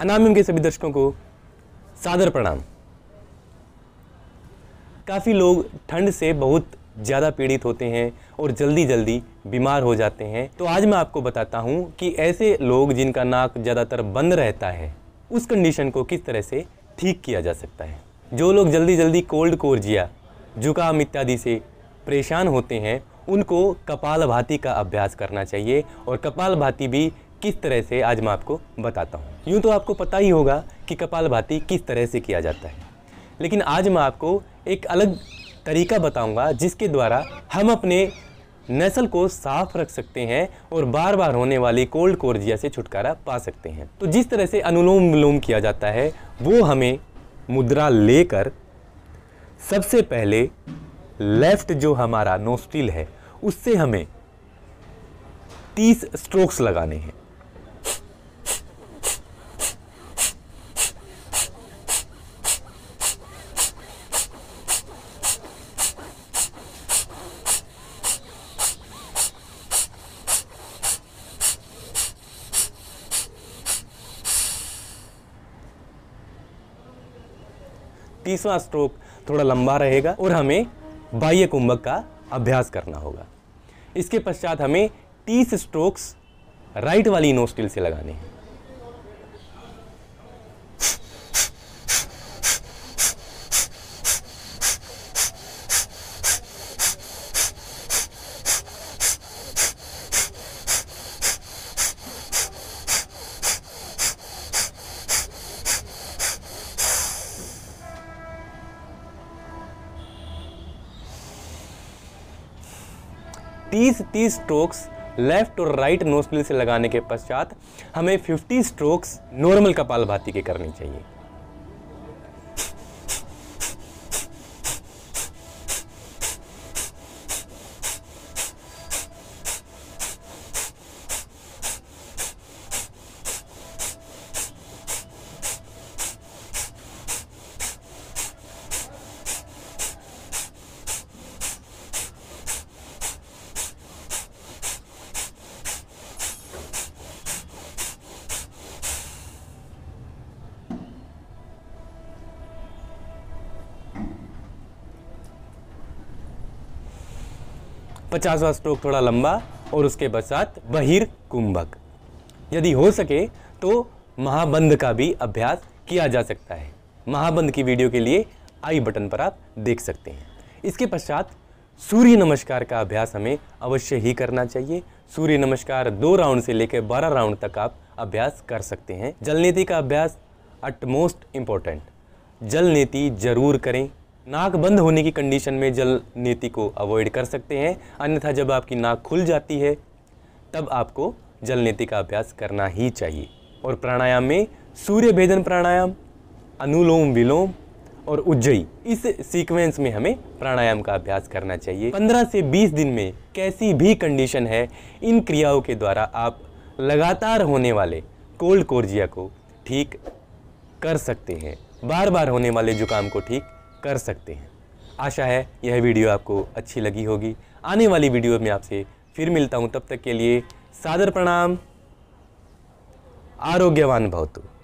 अनामिम के सभी दर्शकों को सादर प्रणाम काफ़ी लोग ठंड से बहुत ज़्यादा पीड़ित होते हैं और जल्दी जल्दी बीमार हो जाते हैं तो आज मैं आपको बताता हूँ कि ऐसे लोग जिनका नाक ज़्यादातर बंद रहता है उस कंडीशन को किस तरह से ठीक किया जा सकता है जो लोग जल्दी जल्दी कोल्ड कोर्जिया जुकाम इत्यादि से परेशान होते हैं उनको कपाल भाती का अभ्यास करना चाहिए और कपाल भाती भी किस तरह से आज मैं आपको बताता हूँ यूँ तो आपको पता ही होगा कि कपाल भाती किस तरह से किया जाता है लेकिन आज मैं आपको एक अलग तरीका बताऊंगा जिसके द्वारा हम अपने नस्ल को साफ रख सकते हैं और बार बार होने वाली कोल्ड कोर्जिया से छुटकारा पा सकते हैं तो जिस तरह से अनुलोम विलोम किया जाता है वो हमें मुद्रा लेकर सबसे पहले लेफ्ट जो हमारा नोस्टिल है उससे हमें तीस स्ट्रोक्स लगाने हैं तीसवा स्ट्रोक थोड़ा लंबा रहेगा और हमें बाह्य कुंभक का अभ्यास करना होगा इसके पश्चात हमें तीस स्ट्रोक्स राइट वाली नोस्टिल से लगाने हैं तीस तीस स्ट्रोक्स लेफ्ट और राइट नोस्पिल से लगाने के पश्चात हमें फिफ्टी स्ट्रोक्स नॉर्मल कपाल भाती के करनी चाहिए पचासवा स्ट्रोक थोड़ा लंबा और उसके पश्चात बहिर कुंभक यदि हो सके तो महाबंध का भी अभ्यास किया जा सकता है महाबंध की वीडियो के लिए आई बटन पर आप देख सकते हैं इसके पश्चात सूर्य नमस्कार का अभ्यास हमें अवश्य ही करना चाहिए सूर्य नमस्कार दो राउंड से लेकर बारह राउंड तक आप अभ्यास कर सकते हैं जल नीति का अभ्यास अटमोस्ट इम्पोर्टेंट जल नीति जरूर करें नाक बंद होने की कंडीशन में जल नीति को अवॉइड कर सकते हैं अन्यथा जब आपकी नाक खुल जाती है तब आपको जल नीति का अभ्यास करना ही चाहिए और प्राणायाम में सूर्य भेदन प्राणायाम अनुलोम विलोम और उज्जयी इस सीक्वेंस में हमें प्राणायाम का अभ्यास करना चाहिए 15 से 20 दिन में कैसी भी कंडीशन है इन क्रियाओं के द्वारा आप लगातार होने वाले कोल्ड कोर्जिया को ठीक कर सकते हैं बार बार होने वाले जुकाम को ठीक कर सकते हैं आशा है यह वीडियो आपको अच्छी लगी होगी आने वाली वीडियो में आपसे फिर मिलता हूँ तब तक के लिए सादर प्रणाम आरोग्यवान भवतु